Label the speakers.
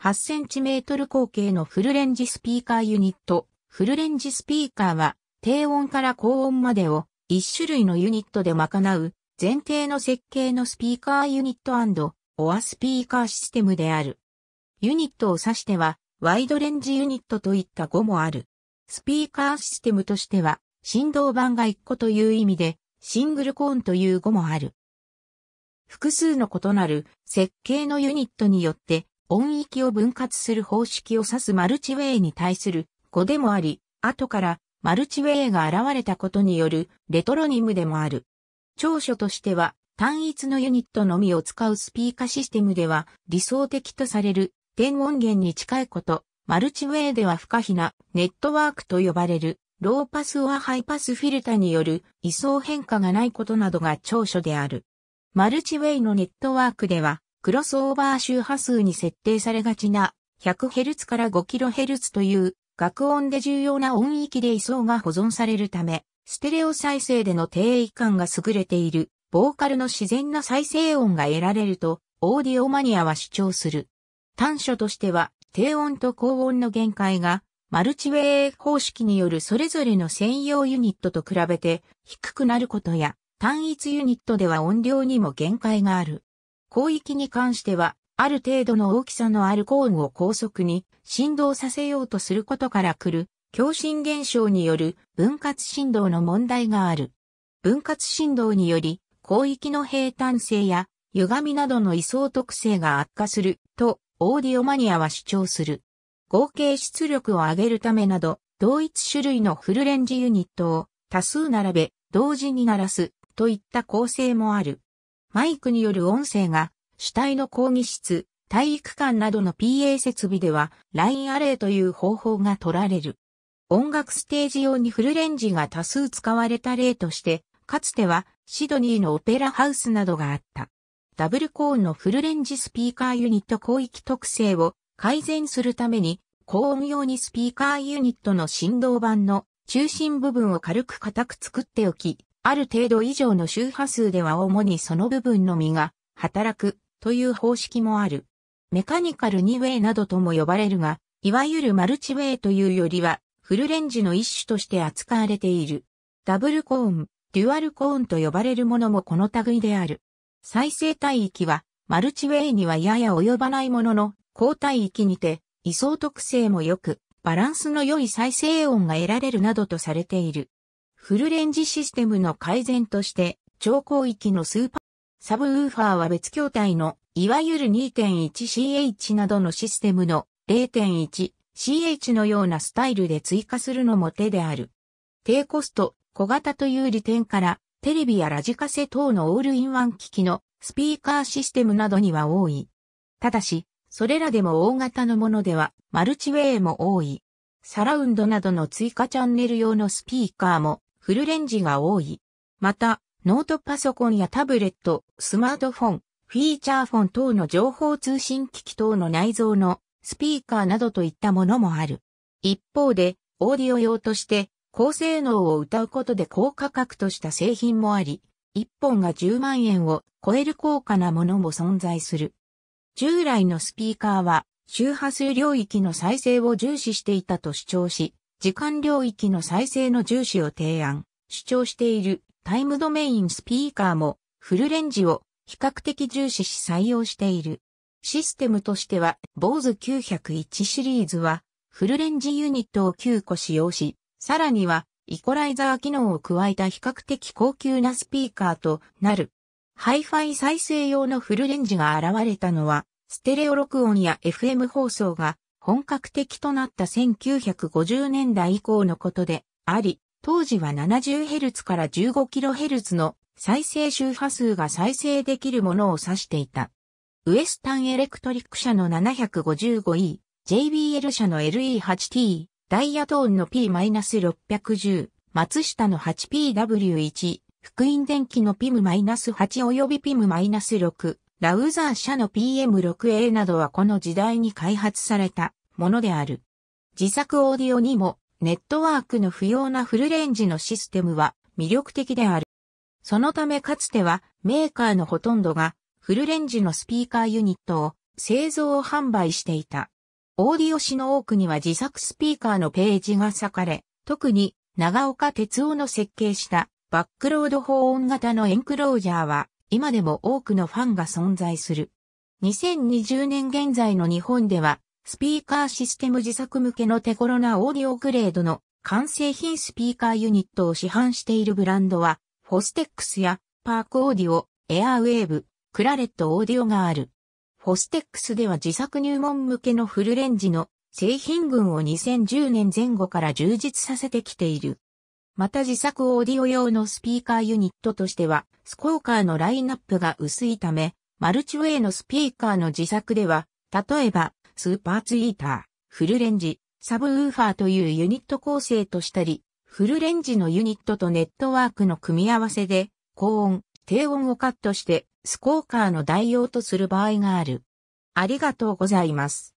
Speaker 1: 8cm 口径のフルレンジスピーカーユニット。フルレンジスピーカーは低音から高音までを一種類のユニットで賄う前提の設計のスピーカーユニットオアスピーカーシステムである。ユニットを指してはワイドレンジユニットといった語もある。スピーカーシステムとしては振動板が1個という意味でシングルコーンという語もある。複数の異なる設計のユニットによって音域を分割する方式を指すマルチウェイに対する語でもあり、後からマルチウェイが現れたことによるレトロニムでもある。長所としては単一のユニットのみを使うスピーカーシステムでは理想的とされる電音源に近いこと、マルチウェイでは不可避なネットワークと呼ばれるローパスオアハイパスフィルタによる位相変化がないことなどが長所である。マルチウェイのネットワークではクロスオーバー周波数に設定されがちな 100Hz から 5kHz という学音で重要な音域で位相が保存されるため、ステレオ再生での低位感が優れている、ボーカルの自然な再生音が得られると、オーディオマニアは主張する。短所としては、低音と高音の限界が、マルチウェイ方式によるそれぞれの専用ユニットと比べて低くなることや、単一ユニットでは音量にも限界がある。広域に関しては、ある程度の大きさのあるコーンを高速に振動させようとすることから来る、共振現象による分割振動の問題がある。分割振動により、広域の平坦性や歪みなどの位相特性が悪化すると、オーディオマニアは主張する。合計出力を上げるためなど、同一種類のフルレンジユニットを多数並べ、同時に鳴らすといった構成もある。マイクによる音声が主体の講義室、体育館などの PA 設備ではラインアレイという方法が取られる。音楽ステージ用にフルレンジが多数使われた例として、かつてはシドニーのオペラハウスなどがあった。ダブルコーンのフルレンジスピーカーユニット広域特性を改善するために、高音用にスピーカーユニットの振動板の中心部分を軽く固く作っておき、ある程度以上の周波数では主にその部分の実が働くという方式もある。メカニカル2ウェイなどとも呼ばれるが、いわゆるマルチウェイというよりはフルレンジの一種として扱われている。ダブルコーン、デュアルコーンと呼ばれるものもこの類である。再生帯域はマルチウェイにはやや及ばないものの、高帯域にて、位相特性も良く、バランスの良い再生音が得られるなどとされている。フルレンジシステムの改善として、超広域のスーパーサブウーファーは別筐体の、いわゆる 2.1CH などのシステムの 0.1CH のようなスタイルで追加するのも手である。低コスト、小型という利点から、テレビやラジカセ等のオールインワン機器のスピーカーシステムなどには多い。ただし、それらでも大型のものではマルチウェイも多い。サラウンドなどの追加チャンネル用のスピーカーもフルレンジが多い。また、ノートパソコンやタブレット、スマートフォン、フィーチャーフォン等の情報通信機器等の内蔵のスピーカーなどといったものもある。一方で、オーディオ用として高性能を謳うことで高価格とした製品もあり、1本が10万円を超える高価なものも存在する。従来のスピーカーは周波数領域の再生を重視していたと主張し、時間領域の再生の重視を提案、主張しているタイムドメインスピーカーもフルレンジを比較的重視し採用している。システムとしては BOSE 901シリーズはフルレンジユニットを9個使用し、さらにはイコライザー機能を加えた比較的高級なスピーカーとなる。Hi-Fi 再生用のフルレンジが現れたのは、ステレオ録音や FM 放送が本格的となった1950年代以降のことであり、当時は 70Hz から 15kHz の再生周波数が再生できるものを指していた。ウエスタンエレクトリック社の 755E、JBL 社の LE8T、ダイヤトーンの P-610、松下の 8PW1、福音電機の PIM-8 及び PIM-6、ラウザー社の PM6A などはこの時代に開発されたものである。自作オーディオにもネットワークの不要なフルレンジのシステムは魅力的である。そのためかつてはメーカーのほとんどがフルレンジのスピーカーユニットを製造販売していた。オーディオ誌の多くには自作スピーカーのページが割かれ、特に長岡哲夫の設計したバックロード保温型のエンクロージャーは今でも多くのファンが存在する。2020年現在の日本ではスピーカーシステム自作向けの手頃なオーディオグレードの完成品スピーカーユニットを市販しているブランドは、フォステックスやパークオーディオ、エアウェーブ、クラレットオーディオがある。フォステックスでは自作入門向けのフルレンジの製品群を2010年前後から充実させてきている。また自作オーディオ用のスピーカーユニットとしては、スコーカーのラインナップが薄いため、マルチウェイのスピーカーの自作では、例えば、スーパーツイーター、フルレンジ、サブウーファーというユニット構成としたり、フルレンジのユニットとネットワークの組み合わせで、高音、低音をカットして、スコーカーの代用とする場合がある。ありがとうございます。